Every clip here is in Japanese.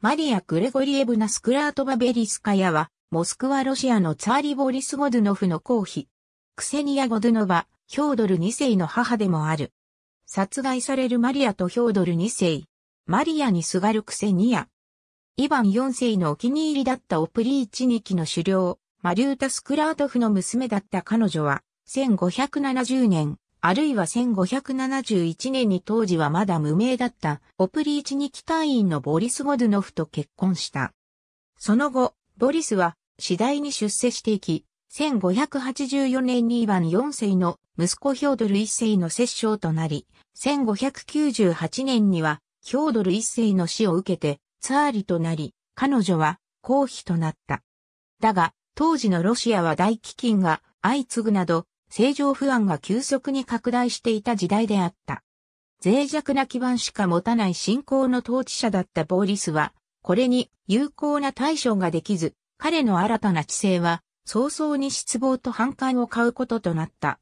マリア・グレゴリエブナ・スクラートバベリスカヤは、モスクワロシアのツァーリ・ボリス・ゴドゥノフの公妃。クセニア・ゴドゥノバ、ヒョードル2世の母でもある。殺害されるマリアとヒョードル2世。マリアにすがるクセニア。イヴァン4世のお気に入りだったオプリーチニキの狩猟、マリュータ・スクラートフの娘だった彼女は、1570年、あるいは1571年に当時はまだ無名だったオプリーチニキ隊員のボリス・ゴドゥノフと結婚した。その後、ボリスは次第に出世していき、1584年にイヴァン4世の息子ヒョードル1世の摂政となり、1598年にはヒョードル1世の死を受けてツアーリとなり、彼女は皇妃となった。だが、当時のロシアは大飢饉が相次ぐなど、政情不安が急速に拡大していた時代であった。脆弱な基盤しか持たない信仰の統治者だったボーリスは、これに有効な対処ができず、彼の新たな知性は、早々に失望と反感を買うこととなった。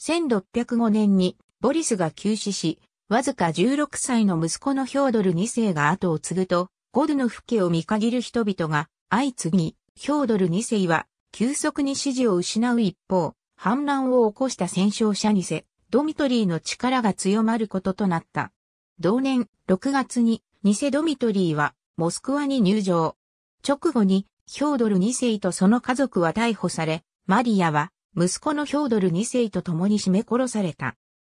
1605年にボリスが急死し、わずか16歳の息子のヒョードル2世が後を継ぐと、ゴルのフ家を見限る人々が相次ぎ、ヒョードル2世は急速に支持を失う一方、反乱を起こした戦勝者にせ、ドミトリーの力が強まることとなった。同年6月にニセドミトリーはモスクワに入場。直後にヒョードル2世とその家族は逮捕され、マリアは息子のヒョードル2世と共に絞め殺された。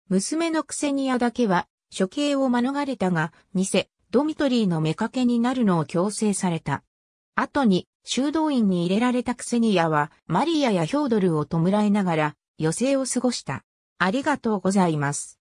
娘のクセニアだけは処刑を免れたが、ニセ、ドミトリーの目かけになるのを強制された。後に修道院に入れられたクセニアは、マリアやヒョードルを弔いながら、余生を過ごした。ありがとうございます。